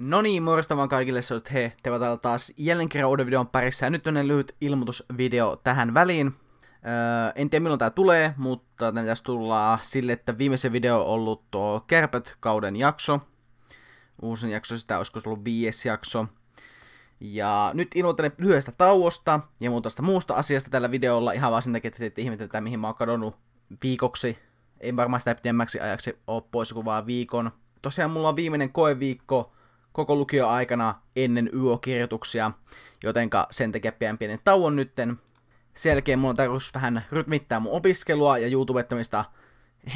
No niin, morjesta vaan kaikille, se on he. Te täällä taas jälleen kerran uuden videon parissa. Ja nyt on lyhyt ilmoitusvideo tähän väliin. Öö, en tiedä milloin tää tulee, mutta tämä pitäisi tulla sille, että viimeisen video on ollut tuo Kärpät kauden jakso. Uusin jakso sitä, olisiko se ollut viides jakso. Ja nyt ilmoitan lyhyestä tauosta ja muutamasta muusta asiasta tällä videolla. Ihan vaan sen takia, että te ihmetetään, mihin mä oon kadonnut viikoksi. Ei varmaan sitä pitemmäksi ajaksi ole pois kuin vaan viikon. Tosiaan mulla on viimeinen koeviikko koko lukioaikana ennen yökirjoituksia, jotenka sen takia pidän pienen tauon nytten. Sen jälkeen mulla on tarkoitus vähän rytmittää mun opiskelua ja YouTubettamista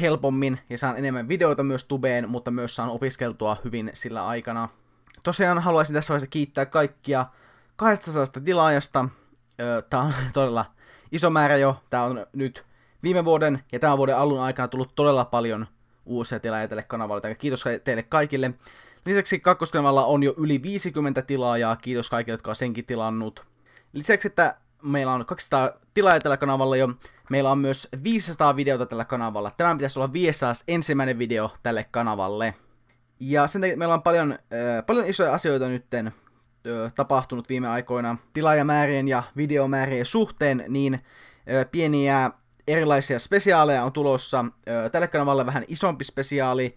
helpommin ja saan enemmän videoita myös tubeen, mutta myös saan opiskeltua hyvin sillä aikana. Tosiaan haluaisin tässä vaiheessa kiittää kaikkia 200 tilaajasta. Tää on todella iso määrä jo. Tää on nyt viime vuoden ja tämän vuoden alun aikana tullut todella paljon uusia tilaajia tälle kanavalle. Kiitos teille kaikille. Lisäksi kakkoskanavalla on jo yli 50 tilaajaa, kiitos kaikille, jotka on senkin tilannut. Lisäksi, että meillä on 200 tilaajaa tällä kanavalla jo, meillä on myös 500 videota tällä kanavalla. Tämä pitäisi olla 500 ensimmäinen video tälle kanavalle. Ja sen takia meillä on paljon, äh, paljon isoja asioita nytten äh, tapahtunut viime aikoina tilaajamäärien ja videomäärien suhteen, niin äh, pieniä erilaisia spesiaaleja on tulossa. Äh, tälle kanavalle vähän isompi spesiaali,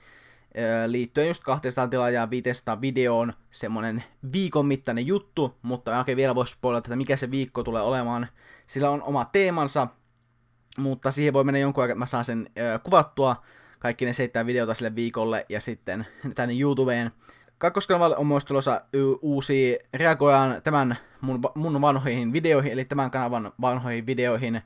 liittyen just 200 tilaajaa 500 videoon semmonen viikon mittainen juttu, mutta en oikein vielä voisi spoilata, että mikä se viikko tulee olemaan. Sillä on oma teemansa, mutta siihen voi mennä jonkun aikaa, että mä saan sen kuvattua kaikki ne seitsemän videota sille viikolle ja sitten tänne YouTubeen. Kakkoskanavalle on myös tulossa uusi, reagoidaan tämän mun, mun vanhoihin videoihin, eli tämän kanavan vanhoihin videoihin.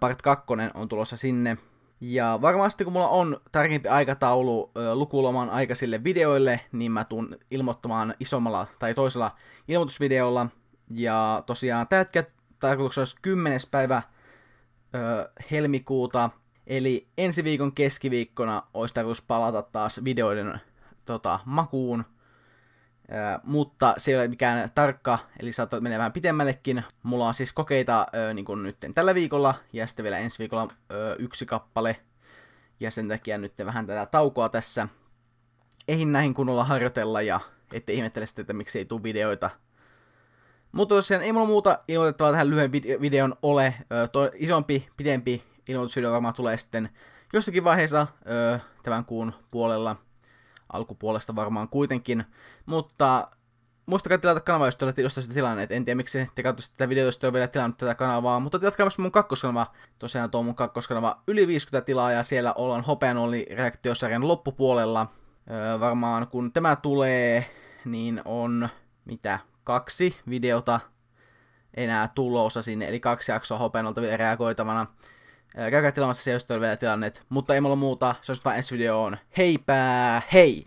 Part 2 on tulossa sinne. Ja varmasti kun mulla on tarkempi aikataulu lukuloman aikaisille videoille, niin mä tuun ilmoittamaan isommalla tai toisella ilmoitusvideolla. Ja tosiaan tällä hetkellä tarkoituksena olisi 10. päivä ö, helmikuuta, eli ensi viikon keskiviikkona olisi tarkoitus palata taas videoiden tota, makuun mutta se ei ole mikään tarkka, eli saattaa mennä vähän pitemmällekin. Mulla on siis kokeita niin kuin nyt tällä viikolla ja sitten vielä ensi viikolla yksi kappale. Ja sen takia nyt vähän tätä taukoa tässä. Eihin näihin kunnolla harjoitella ja ette ihmettele sitten, että miksi ei tule videoita. Mutta tosiaan ei mulla muuta ilmoitettavaa tähän lyhyen videon ole. isompi, pidempi ilmoitusvideo varmaan tulee sitten jossakin vaiheessa tämän kuun puolella alkupuolesta varmaan kuitenkin, mutta muistakaa tilata kanava, jos olette jostain sitä tilanne, en tiedä miksi te katsoitte tätä videota, jos te vielä tilannut tätä kanavaa, mutta tilatkaa myös mun kakkoskanava, tosiaan tuo mun kakkoskanava yli 50 tilaa ja siellä ollaan oli reaktiosarjan loppupuolella, öö, varmaan kun tämä tulee, niin on mitä, kaksi videota enää tulossa sinne, eli kaksi jaksoa hopeanolta vielä reagoitavana, Käykää tilaamassa se, jos vielä tilanneet. Mutta ei mulla muuta, se on vain ensi videoon. Heipää, hei!